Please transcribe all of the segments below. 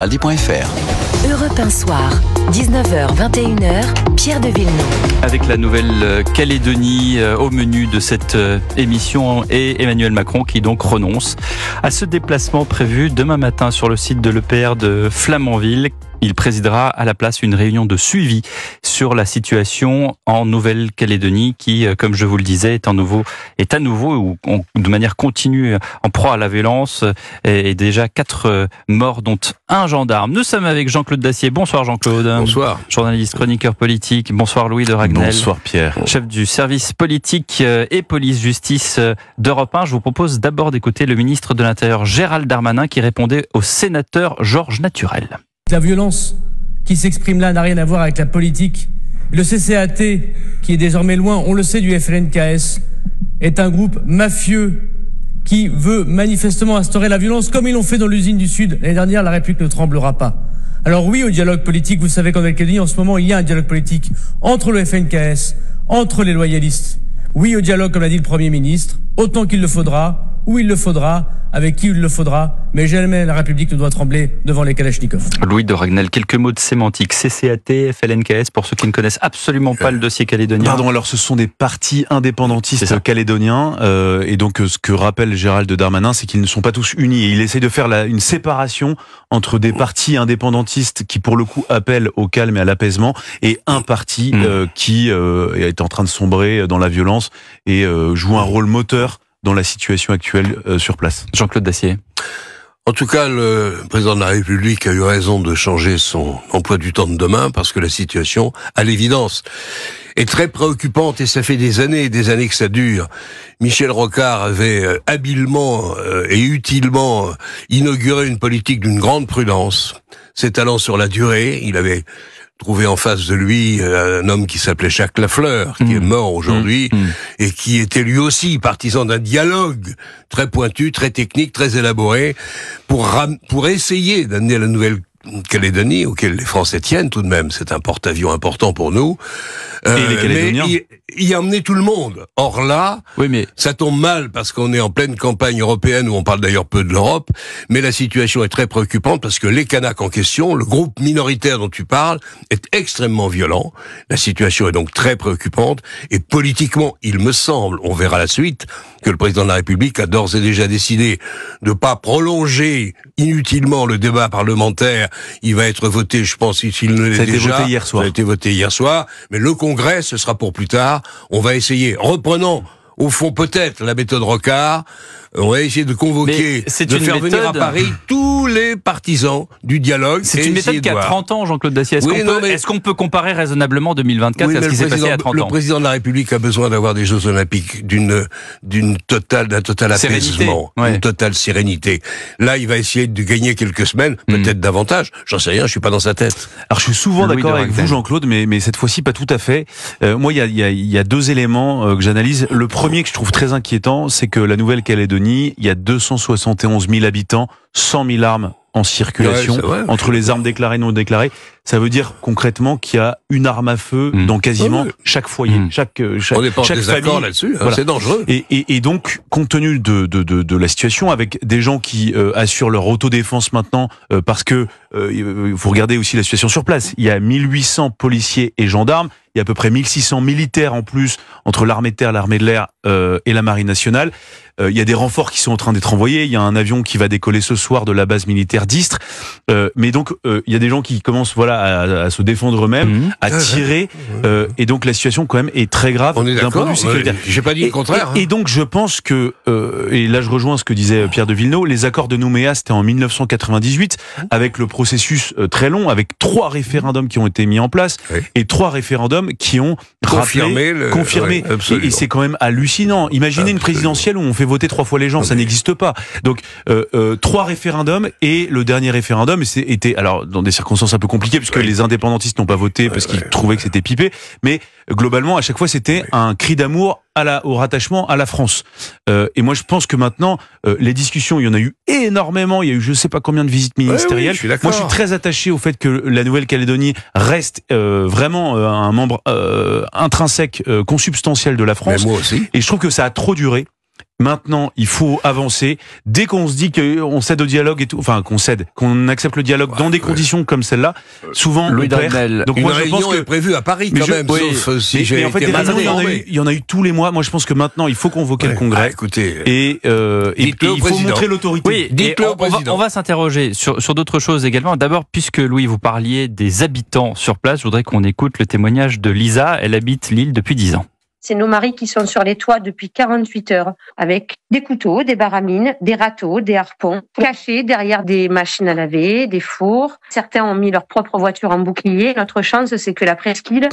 Aldi.fr. Europe 1 soir, 19h-21h, Pierre de Villeneuve. Avec la Nouvelle-Calédonie euh, euh, au menu de cette euh, émission et Emmanuel Macron qui donc renonce à ce déplacement prévu demain matin sur le site de l'EPR de Flamanville. Il présidera à la place une réunion de suivi sur la situation en Nouvelle-Calédonie qui, euh, comme je vous le disais, est, à nouveau, est à nouveau ou de manière continue euh, en proie à la violence euh, et, déjà quatre morts dont un gendarme. Nous sommes avec Jean-Claude Dacier. Bonsoir Jean-Claude. Bonsoir. Journaliste, chroniqueur politique. Bonsoir Louis de Ragnel. Bonsoir Pierre. Chef du service politique et police-justice d'Europe 1. Je vous propose d'abord d'écouter le ministre de l'Intérieur Gérald Darmanin qui répondait au sénateur Georges Naturel. La violence qui s'exprime là n'a rien à voir avec la politique. Le CCAT, qui est désormais loin, on le sait, du FNKS, est un groupe mafieux qui veut manifestement instaurer la violence comme ils l'ont fait dans l'usine du Sud. L'année dernière, la République ne tremblera pas. Alors oui, au dialogue politique, vous savez qu'en nouvelle en ce moment, il y a un dialogue politique entre le FNKS, entre les loyalistes. Oui, au dialogue, comme l'a dit le Premier ministre, autant qu'il le faudra, où il le faudra, avec qui il le faudra, mais jamais la République ne doit trembler devant les Kalachnikovs. Louis de Ragnel, quelques mots de sémantique. CCAT, FLNKS, pour ceux qui ne connaissent absolument pas le dossier calédonien. Pardon, alors ce sont des partis indépendantistes calédoniens, euh, et donc euh, ce que rappelle Gérald Darmanin, c'est qu'ils ne sont pas tous unis, et il essaie de faire la, une séparation entre des partis indépendantistes qui pour le coup appellent au calme et à l'apaisement, et un parti mm. euh, qui est en train de sombrer dans la violence et joue un rôle moteur dans la situation actuelle euh, sur place. Jean-Claude Dacier. En tout cas, le président de la République a eu raison de changer son emploi du temps de demain parce que la situation, à l'évidence, est très préoccupante et ça fait des années et des années que ça dure. Michel Rocard avait euh, habilement euh, et utilement inauguré une politique d'une grande prudence, s'étalant sur la durée. Il avait trouvé en face de lui euh, un homme qui s'appelait Jacques Lafleur, qui est mmh. mort aujourd'hui, mmh. Mmh. et qui était lui aussi partisan d'un dialogue très pointu, très technique, très élaboré, pour, pour essayer d'amener la nouvelle Calédonie, auquel les Français tiennent tout de même, c'est un porte-avions important pour nous. Euh, et les mais y, a emmener tout le monde. Or là, oui, mais... ça tombe mal parce qu'on est en pleine campagne européenne où on parle d'ailleurs peu de l'Europe, mais la situation est très préoccupante parce que les Kanaks en question, le groupe minoritaire dont tu parles, est extrêmement violent. La situation est donc très préoccupante et politiquement, il me semble, on verra la suite, que le président de la République a d'ores et déjà décidé de pas prolonger inutilement le débat parlementaire il va être voté, je pense, s'il ne l'est déjà. a été voté hier soir. été voté hier soir. Mais le Congrès, ce sera pour plus tard. On va essayer, Reprenons au fond, peut-être la méthode Rocard aurait essayer de convoquer, de faire venir à Paris tous les partisans du dialogue. C'est une méthode qui a 30 ans, Jean-Claude Dacier. Est-ce qu'on peut, comparer raisonnablement 2024 à ce qui s'est passé à 30 ans Le président de la République a besoin d'avoir des Jeux Olympiques d'une d'une totale d'un total apaisement, d'une une totale sérénité. Là, il va essayer de gagner quelques semaines, hmm. peut-être davantage. J'en sais rien, je suis pas dans sa tête. Alors, je suis souvent d'accord avec vous, Jean-Claude, mais cette fois-ci pas tout à fait. Euh, moi, il y a, deux éléments euh, que j'analyse. Le premier premier que je trouve très inquiétant, c'est que la Nouvelle-Calédonie, il y a 271 000 habitants. 100 000 armes en circulation entre les armes déclarées et non déclarées. Ça veut dire concrètement qu'il y a une arme à feu mm. dans quasiment chaque foyer, mm. chaque euh, famille. là-dessus, hein, c'est dangereux. Et, donc, compte tenu de, de, de, de, la situation, avec des gens qui euh, assurent leur autodéfense maintenant, euh, parce que vous regardez aussi la situation sur place. Il y a 1800 policiers et gendarmes. Il y a à peu près 1600 militaires en plus entre l'armée de terre, l'armée de l'air et la marine nationale. Il y a des renforts qui sont en train d'être envoyés. Il y a un avion qui va décoller ce soir de la base militaire d'Istre. Euh, mais donc, euh, il y a des gens qui commencent voilà, à, se défendre eux-mêmes, mhm. à ah, tirer. Euh, et donc, la situation, quand même, est très grave d'un point de vue J'ai pas dit le contraire. Et, hein. donc, je pense que, et là, je rejoins ce que disait Pierre de Villeneuve, les accords de Nouméa, c'était en 1998, avec le processus très long, avec trois référendums qui ont été mis en place et trois référendums qui ont confirmé. confirmé. et, c'est quand même hallucinant. Imaginez une présidentielle où on fait voter trois fois les gens, ça ah, n'existe pas. Donc, trois référendum et le dernier référendum était alors dans des circonstances un peu compliquées puisque les indépendantistes n'ont pas voté parce qu'ils trouvaient que c'était pipé, mais globalement à chaque fois c'était un cri d'amour au rattachement à la France. Euh, et moi, je pense que maintenant, euh, les discussions, il y en a eu énormément. Il y a eu je ne sais pas combien de visites ministérielles. moi, je suis très attaché au fait que la Nouvelle-Calédonie reste euh, vraiment un membre intrinsèque, consubstantiel de la France. Et je trouve que ça a trop duré. Maintenant, il faut avancer. Dès qu'on se dit qu'on cède au dialogue et tout, enfin qu'on cède, qu'on accepte le dialogue dans des conditions comme celle-là, euh, souvent Louis on Donc une réunion est prévue à Paris quand même. si en fait, il, y en a eu, tous les mois. Moi, je pense que maintenant, il faut convoquer le Congrès. Bah, écoutez, euh, et, euh, il faut montrer l'autorité. Oui, on, on, va, s'interroger sur, sur d'autres choses également. D'abord, puisque Louis, vous parliez des habitants sur place, je voudrais qu'on écoute le témoignage de Lisa. Elle habite l'île depuis 10 ans. C'est nos maris qui sont sur les toits depuis 48 heures avec des couteaux, des baramines, des râteaux, des harpons, cachés derrière des machines à laver, des fours. Certains ont mis leur propre voiture en bouclier. Notre chance, c'est que la presqu'île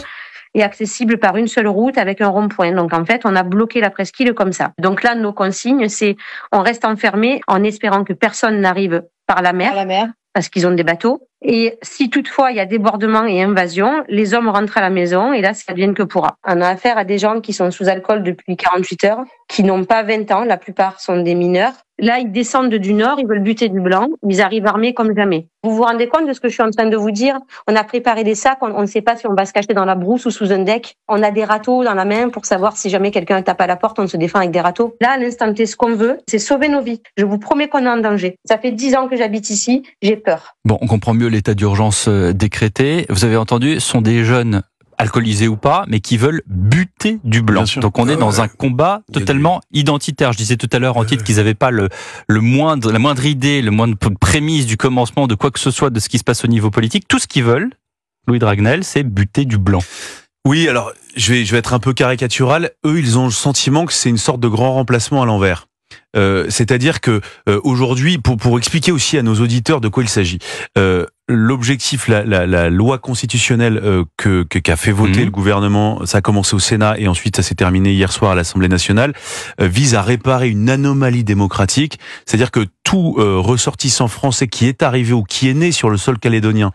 est accessible par une seule route avec un rond-point. Donc en fait, on a bloqué la presqu'île comme ça. Donc là, nos consignes, c'est on reste enfermé en espérant que personne n'arrive par la mer. Par la mer. Parce qu'ils ont des bateaux et si toutefois il y a débordement et invasion, les hommes rentrent à la maison et là, ça devient que pourra. On a affaire à des gens qui sont sous alcool depuis 48 heures, qui n'ont pas 20 ans, la plupart sont des mineurs. Là, ils descendent du nord, ils veulent buter du blanc, ils arrivent armés comme jamais. Vous vous rendez compte de ce que je suis en train de vous dire On a préparé des sacs, on, ne sait pas si on va se cacher dans la brousse ou sous un deck. On a des râteaux dans la main pour savoir si jamais quelqu'un tape à la porte, on se défend avec des râteaux. Là, à l'instant T, ce qu'on veut, c'est sauver nos vies. Je vous promets qu'on est en danger. Ça fait dix ans que j'habite ici, j'ai peur. Bon, on comprend mieux l'état d'urgence euh, décrété, vous avez entendu, sont des jeunes alcoolisés ou pas, mais qui veulent buter du blanc. Donc on est ah dans un combat totalement identitaire. Je disais tout à l'heure en titre qu'ils n'avaient pas le, le moindre, la moindre idée, le moindre prémisse du commencement de quoi que ce soit de ce qui se passe au niveau politique. Tout ce qu'ils veulent, Louis Dragnel, c'est buter du blanc. Oui, alors je vais, je vais être un peu caricatural. Eux, ils ont le sentiment que c'est une sorte de grand remplacement à l'envers. Euh, c'est-à-dire que euh, aujourd'hui, pour, pour expliquer aussi à nos auditeurs de quoi il s'agit, l'objectif, la, loi constitutionnelle euh, que qu'a fait voter mhm. le gouvernement, ça a commencé au Sénat et ensuite ça s'est terminé hier soir à l'Assemblée nationale, euh, vise à réparer une anomalie démocratique, c'est-à-dire que tout euh, ressortissant français qui est arrivé ou qui est né sur le sol calédonien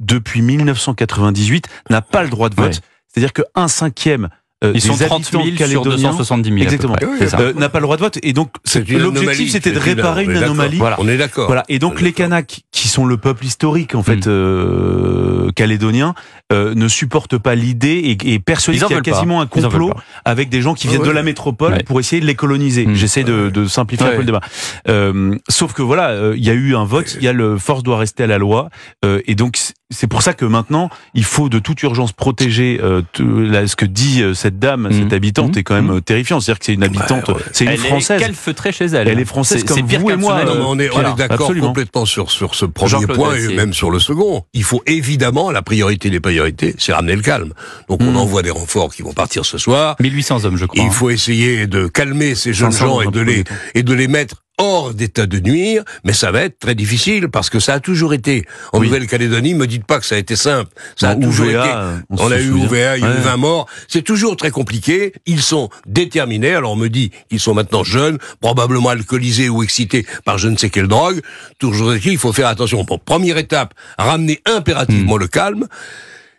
depuis 1998 n'a pas le droit de vote. C'est-à-dire qu'un cinquième euh, Ils sont 30 000 sur 270 000. Exactement. Oui, euh, n'a pas le droit de vote. Et donc, l'objectif, c'était de réparer une anomalie. Voilà. On est d'accord. Voilà. Et donc, les Kanaks, qui sont le peuple historique, en fait, hmm. euh, calédonien, euh, ne supportent pas l'idée et, et qu'il y a quasiment un complot avec des gens qui viennent ah de la métropole pour essayer de les coloniser. Hmm. J'essaie de, de simplifier un peu le débat. Euh, sauf que voilà, euh, il y a eu un vote, il y a le force doit rester à la loi euh, et donc c'est pour ça que maintenant, il faut de toute urgence protéger euh, ce que dit cette dame, cette hmm. habitante, hmm. est quand même terrifiante. terrifiant. C'est-à-dire que c'est une habitante, c'est une française. Elle est chez elle. Elle est française C'est vous et moi. Non, on est, d'accord complètement sur, sur ce premier point et même sur le second. Il faut évidemment, la priorité des été, c'est ramener le calme. Donc on hmm. envoie des renforts qui vont partir ce soir. 1800 hommes, je crois. il faut essayer de calmer ces jeunes gens et de, les, et de les mettre hors d'état de nuire, mais ça va être très difficile parce que ça a toujours été. En Nouvelle-Calédonie, me dites pas que ça a été simple. Ça a toujours été. On, a eu OVA, il y a eu 20 morts. C'est toujours très compliqué. Ils sont déterminés. Alors on me dit qu'ils sont maintenant jeunes, probablement alcoolisés ou excités par je ne sais quelle drogue. Toujours il faut faire attention. pour première étape, ramener impérativement hmm. le calme.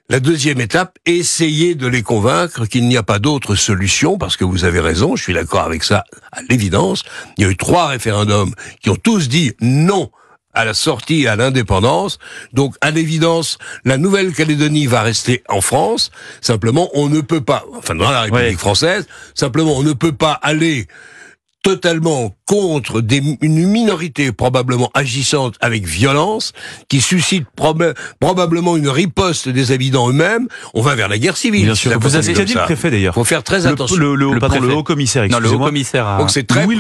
La deuxième étape, essayer de les convaincre qu'il n'y a pas d'autre solution, parce que vous avez raison, je suis d'accord avec ça, à l'évidence. Il y a eu trois référendums qui ont tous dit non à la sortie et à l'indépendance. Donc, à l'évidence, la Nouvelle-Calédonie va rester en France. Simplement, on ne peut pas, enfin, dans la République française, simplement, on ne peut pas aller totalement contre une minorité probablement agissante avec violence, qui suscite probablement une riposte des habitants eux-mêmes, on va vers la guerre civile. Bien sûr, vous avez dit le préfet d'ailleurs. faut faire très attention. Le, haut commissaire, non, le haut commissaire. Hein. Donc c'est très Louis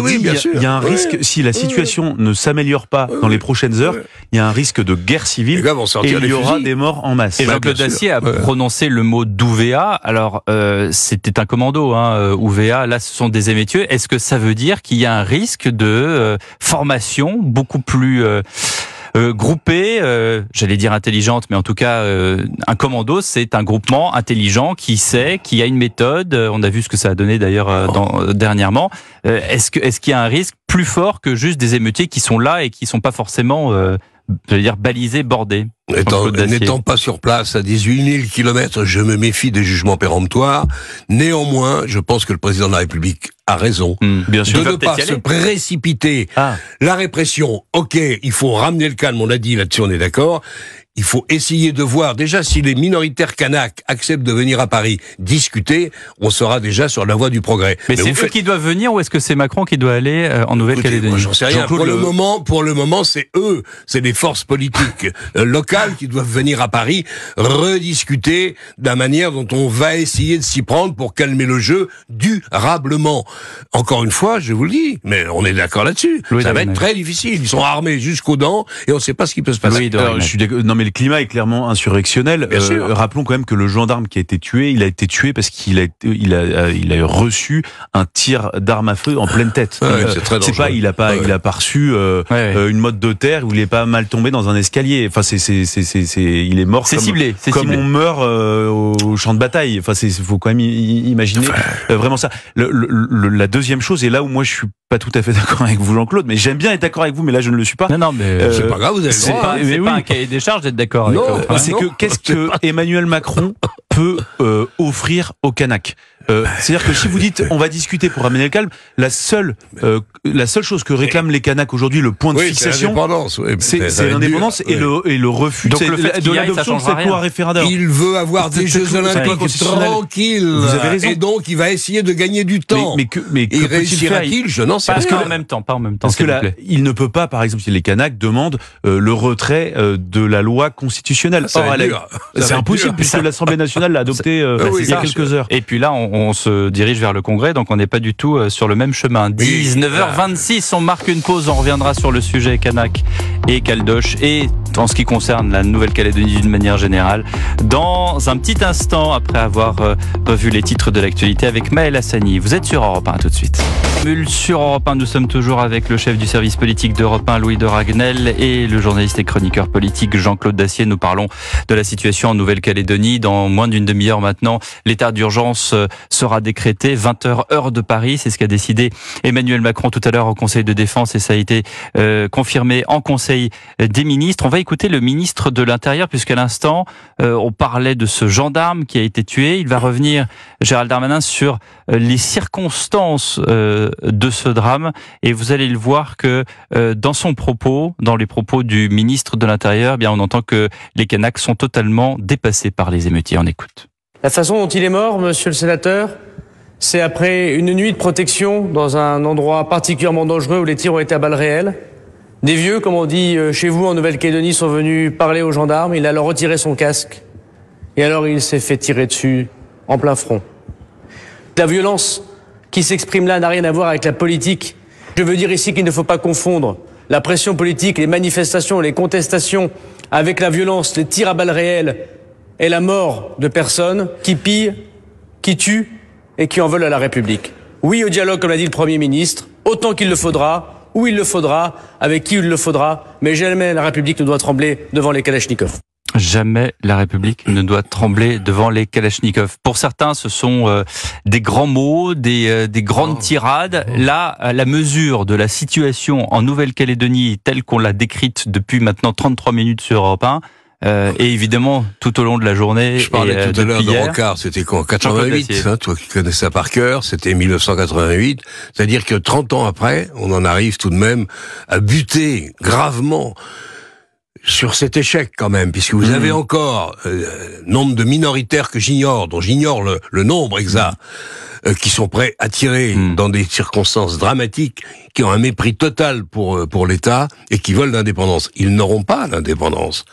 oui, bien sûr. Il y a un risque, si la situation ne s'améliore pas dans les prochaines heures, il y a un risque de guerre civile et il y aura des morts en masse. Et Jean-Claude Dacier a prononcé le mot d'UVA. Alors, euh, c'était un commando, hein, euh, UVA. Là, ce sont des émétieux. Est-ce que ça veut dire qu'il y a un risque de euh, formation beaucoup plus euh, euh, groupée, euh, j'allais dire intelligente, mais en tout cas, euh, un commando, c'est un groupement intelligent qui sait, qui a une méthode. On a vu ce que ça a donné d'ailleurs dernièrement. Est-ce que est-ce qu'il y a un risque plus fort que juste des émeutiers qui sont là et qui sont pas forcément je veux dire balisé, bordé. N'étant pas sur place à 18 000 km, je me méfie des jugements péremptoires. Néanmoins, je pense que le président de la République a raison hmm, bien sûr, de ne pas se précipiter. Ah. La répression, ok, il faut ramener le calme, on l'a dit là-dessus, on est d'accord il faut essayer de voir déjà si les minoritaires kanaks acceptent de venir à Paris discuter, on sera déjà sur la voie du progrès. Mais, c'est eux qui doivent venir ou est-ce que c'est Macron qui doit aller euh, en Nouvelle-Calédonie Pour le... moment, pour le moment, c'est eux, c'est les forces politiques euh, locales qui doivent venir à Paris rediscuter de la manière dont on va essayer de s'y prendre pour calmer le jeu durablement. Encore une fois, je vous le dis, mais on est d'accord là-dessus. Ça va être très difficile. Ils sont armés jusqu'aux dents et on ne sait pas ce qui peut se passer le climat est clairement insurrectionnel. Euh, rappelons quand même que le gendarme qui a été tué, il a été tué parce qu'il a, il a, euh, il a reçu un tir d'arme à feu en pleine tête. Euh, c'est pas, il a pas, il a pas reçu une mode de terre où il est pas mal tombé dans un escalier. Enfin, c'est, c'est, c'est, il est mort. C'est ciblé. Comme on meurt au champ de bataille. Enfin, c'est, faut quand même imaginer vraiment ça. la deuxième chose, et là où moi je suis pas tout à fait d'accord avec vous, Jean-Claude, mais j'aime bien être d'accord avec vous, mais là je ne le suis pas. Non, non, mais c'est pas grave. Vous avez hein. c'est pas un cahier des charges d'accord ah, c'est que qu'est-ce que Emmanuel Macron peut euh, offrir aux Kanaks euh, c'est-à-dire que si vous dites on va discuter pour amener le calme, la seule, euh, la seule chose que réclament les Kanaks aujourd'hui, le point de fixation, c'est l'indépendance et, le, et le refus de l'adoption de cette loi référendaire. Il veut avoir des Jeux Olympiques tranquilles. Vous Et donc il va essayer de gagner du temps. Mais, mais que, mais que réussira-t-il Je n'en sais pas. Parce que en même temps, pas même que il ne peut pas, par exemple, si les Kanaks demandent euh, le retrait de la loi constitutionnelle. c'est impossible puisque l'Assemblée nationale l'a adoptée il y a quelques heures. Et puis là, on se dirige vers le congrès, donc on n'est pas du tout euh, sur le même chemin. 19h26, on marque une pause, on reviendra sur le sujet Kanak et Caldoche et en ce qui concerne la Nouvelle-Calédonie d'une manière générale, dans un petit instant après avoir euh, revu les titres de l'actualité avec Maël Hassani. Vous êtes sur Europe 1, tout de suite sur Europe 1. Nous sommes toujours avec le chef du service politique d'Europe 1, Louis de Ragnel, et le journaliste et chroniqueur politique Jean-Claude Dacier. Nous parlons de la situation en Nouvelle-Calédonie. Dans moins d'une demi-heure maintenant, l'état d'urgence euh, sera décrété. 20h heure de Paris, c'est ce qu'a décidé Emmanuel Macron tout à l'heure au Conseil de défense, et ça a été euh, confirmé en Conseil des ministres. On va écouter le ministre de l'Intérieur, puisqu'à l'instant, euh, on parlait de ce gendarme qui a été tué. Il va revenir, Gérald Darmanin, sur euh, les circonstances euh, de ce drame et vous allez le voir que euh, dans son propos, dans les propos du ministre de l'Intérieur, eh bien on entend que les Kanaks sont totalement dépassés par les émeutiers. On écoute. La façon dont il est mort, monsieur le sénateur, c'est après une nuit de protection dans un endroit particulièrement dangereux où les tirs ont été à balles réelles. Des vieux, comme on dit chez vous en Nouvelle-Calédonie, sont venus parler aux gendarmes. Il a alors retiré son casque. Et alors il s'est fait tirer dessus en plein front. La violence qui s'exprime là n'a rien à voir avec la politique. Je veux dire ici qu'il ne faut pas confondre la pression politique, les manifestations, les contestations avec la violence, les tirs à balles réelles et la mort de personnes qui pillent, qui tuent et qui en veulent à la République. Oui au dialogue, comme l'a dit le Premier ministre, autant qu'il le faudra, où il le faudra, avec qui il le faudra, mais jamais la République ne doit trembler devant les Kalachnikovs. Jamais la République ne doit trembler devant les Kalachnikovs. Pour certains, ce sont euh, des grands mots, des, euh, des grandes oh. tirades. Oh. Là, euh, la mesure de la situation en Nouvelle-Calédonie telle qu'on l'a décrite depuis maintenant 33 minutes sur Europe 1, et évidemment, tout au long de la journée. Je parlais tout à l'heure de Rocard, c'était quoi 88, hein, toi qui connais ça par cœur, c'était 1988. C'est-à-dire que 30 ans après, on en arrive tout de même à buter gravement sur cet échec quand même, puisque vous hmm. avez encore euh, nombre de minoritaires que j'ignore, dont j'ignore le, nombre exact, euh, qui sont prêts à tirer hmm. dans des circonstances dramatiques, qui ont un mépris total pour, euh, pour l'État et qui veulent l'indépendance. Ils n'auront pas l'indépendance.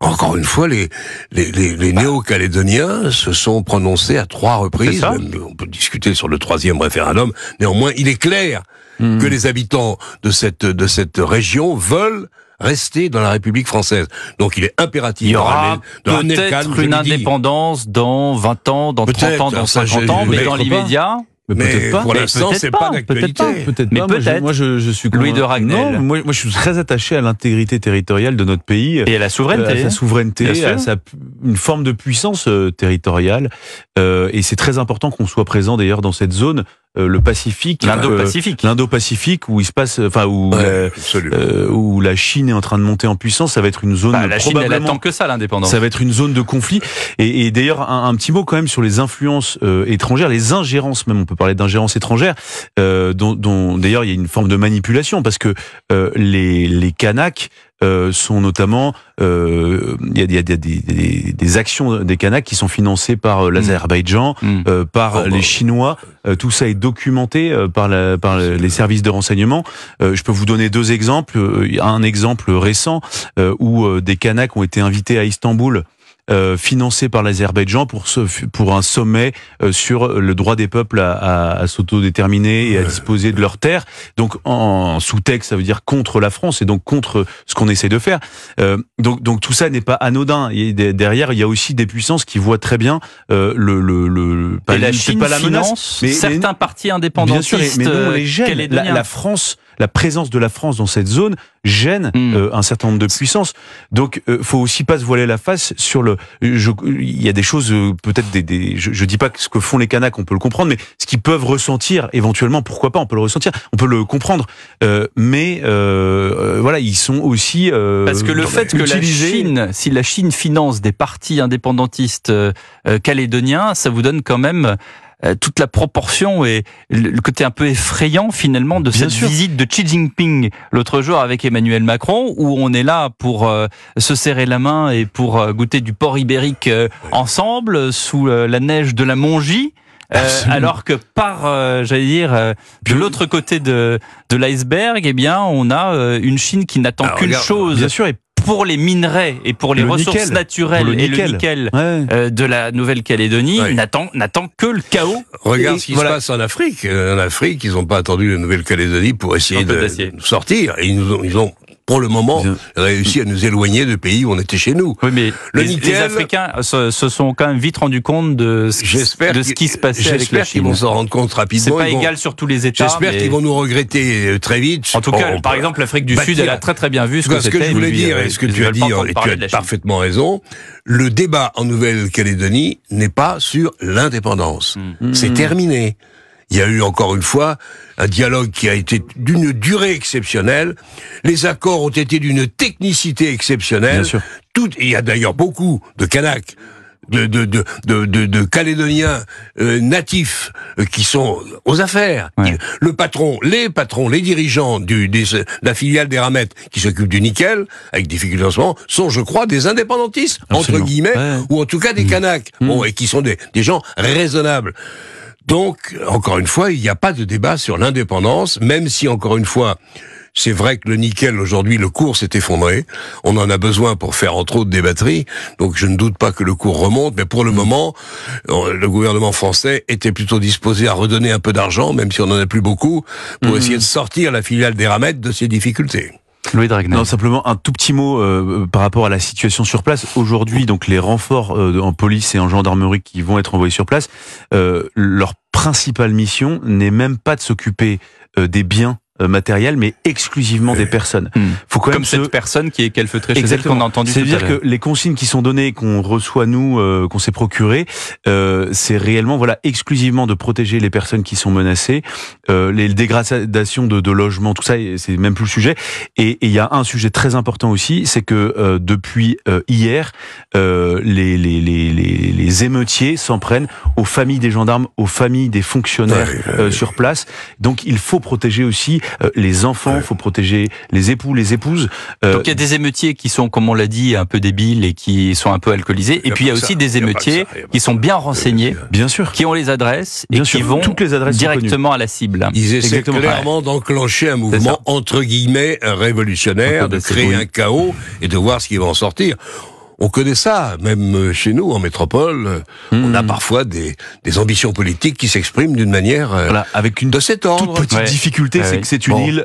Encore une fois, les, les, les, bah. néo-calédoniens se sont prononcés à trois reprises. on peut discuter sur le troisième référendum. Néanmoins, il est clair hmm. que les habitants de cette, de cette région veulent rester dans la République française. Donc il est impératif il y aura peut-être une indépendance dans 20 ans, dans 30 ans, dans 50 ans, mais dans l'immédiat... Mais, peut-être pas. Pour l'instant, c'est pas, Peut-être pas. Peut pas. Moi, je, je suis Louis de Ragnel. Non, moi, moi, je suis très attaché à l'intégrité territoriale de notre pays. Et à la souveraineté. Euh, à sa souveraineté, à sa, une forme de puissance euh, territoriale. Euh, et c'est très important qu'on soit présent d'ailleurs dans cette zone. Euh, le Pacifique, l'Indo-Pacifique, l'Indo-Pacifique où il se passe, enfin où euh, où la Chine est en train de monter en puissance, ça va être une zone bah, la Chine elle attend que ça l'indépendance. Ça va être une zone de conflit. Et, et d'ailleurs un, petit mot quand même sur les influences étrangères, les ingérences même on peut parler d'ingérence étrangère, euh, dont, d'ailleurs il y a une forme de manipulation, parce que euh, les, les Kanaks euh, sont notamment il y a, des, des, actions des Kanaks qui sont financées par l'Azerbaïdjan, mm. Mm. par oh, bah, les Chinois. tout ça est documenté par, la, par les services de renseignement. je peux vous donner deux exemples. Un exemple récent où des Kanaks ont été invités à Istanbul euh, financé par l'Azerbaïdjan pour, pour un sommet euh, sur le droit des peuples à, s'autodéterminer et à disposer de leurs terres. Donc en sous-texte, ça veut dire contre la France et donc contre ce qu'on essaie de faire. Euh, donc, donc tout ça n'est pas anodin. Et derrière, il y a aussi des puissances qui voient très bien le, le, le, pas, et la mais certains partis indépendantistes. Bien sûr, la France la présence de la France dans cette zone gêne hmm. euh, un certain nombre de puissances. Donc, euh, faut aussi pas se voiler la face sur le. Il y a des choses, euh, peut-être des. je, je, dis pas ce que font les Kanaks, on peut le comprendre, mais ce qu'ils peuvent ressentir, éventuellement, pourquoi pas, on peut le ressentir, on peut le comprendre. Euh, mais voilà, ils sont aussi. Parce que le fait que la Chine, si la Chine finance des partis indépendantistes calédoniens, ça vous donne quand même euh, toute la proportion et le côté un peu effrayant finalement de cette visite de Xi Jinping l'autre jour avec Emmanuel Macron, où on est là pour euh, se serrer la main et pour euh, goûter du porc ibérique ensemble sous la neige de la Mongie. alors que par, j'allais dire, de l'autre côté de, de l'iceberg, eh bien, on a une Chine qui n'attend qu'une chose. sûr, pour les minerais et pour les ressources naturelles et le nickel euh, de la Nouvelle-Calédonie n'attend, que le chaos. Regarde ce qui se passe en Afrique. Euh, en Afrique, ils n'ont pas attendu la Nouvelle-Calédonie pour essayer de, sortir. ils ont pour le moment, réussi à nous éloigner de pays où on était chez nous. mais les, Africains se, sont quand même vite rendu compte de ce, qui, se passait avec la Chine. J'espère qu'ils vont s'en rendre compte rapidement. C'est pas égal sur tous les États. J'espère qu'ils vont nous regretter euh, très vite. En tout cas, par exemple, l'Afrique du bah, Sud, elle a très très bien vu ce que, Ce que je voulais dire, euh, et ce que tu as dit, et tu as parfaitement raison. Le débat en Nouvelle-Calédonie n'est pas sur l'indépendance. Hmm. C'est hmm. terminé. Il y a eu encore une fois un dialogue qui a été d'une durée exceptionnelle. Les accords ont été d'une technicité exceptionnelle. Tout, il y a d'ailleurs beaucoup de Kanaks de, de, de, de, de Calédoniens euh, natifs euh, qui sont aux affaires. Le patron, les patrons, les dirigeants du, la filiale des Ramettes qui s'occupent du nickel, avec difficulté en ce moment, sont, je crois, des indépendantistes, entre guillemets, ou en tout cas des mmh. Kanaks, bon, mmh. et qui sont des, des gens raisonnables. Donc, encore une fois, il n'y a pas de débat sur l'indépendance, même si, encore une fois, c'est vrai que le nickel, aujourd'hui, le cours s'est effondré. On en a besoin pour faire, entre autres, des batteries. Donc, je ne doute pas que le cours remonte. Mais pour le mmh. moment, euh, le gouvernement français était plutôt disposé à redonner un peu d'argent, même si on n'en a plus beaucoup, pour mmh. essayer de sortir la filiale des ramettes de ses difficultés. Non, simplement un tout petit mot euh, euh, par rapport à la situation sur place. Aujourd'hui, donc les renforts euh, en police et en gendarmerie qui vont être envoyés sur place, leur principale mission n'est même pas de s'occuper des biens euh, matériel, mais exclusivement des personnes. Hmm. Faut quand même Comme cette personne qui est calfeutrée chez elle C'est-à-dire que les consignes qui sont données, qu'on reçoit nous, euh, qu'on s'est procurées, euh, c'est réellement voilà exclusivement de protéger les personnes qui sont menacées, euh, les dégradations de, de logements, tout ça, c'est même plus le sujet. Et il y a un sujet très important aussi, c'est que euh, depuis hier, les, les, les, les, émeutiers s'en prennent aux familles des gendarmes, aux familles des fonctionnaires sur place. Donc il faut protéger aussi euh, les enfants, faut protéger les époux, les épouses. Euh, Donc il y a des émeutiers qui sont, comme on l'a dit, un peu débiles et qui sont un peu alcoolisés. Et puis il y a aussi des émeutiers qui sont bien renseignés, bien sûr, qui ont les adresses et qui vont Toutes les adresses directement à la cible. Ils essaient clairement d'enclencher un mouvement entre guillemets révolutionnaire, de créer un chaos et de voir ce qui va en sortir. On connaît ça, même euh, chez nous, en métropole, euh, on a hmm. parfois des, ambitions politiques qui s'expriment d'une manière euh, voilà, avec une de cet ordre. Toute petite difficulté, c'est que c'est une île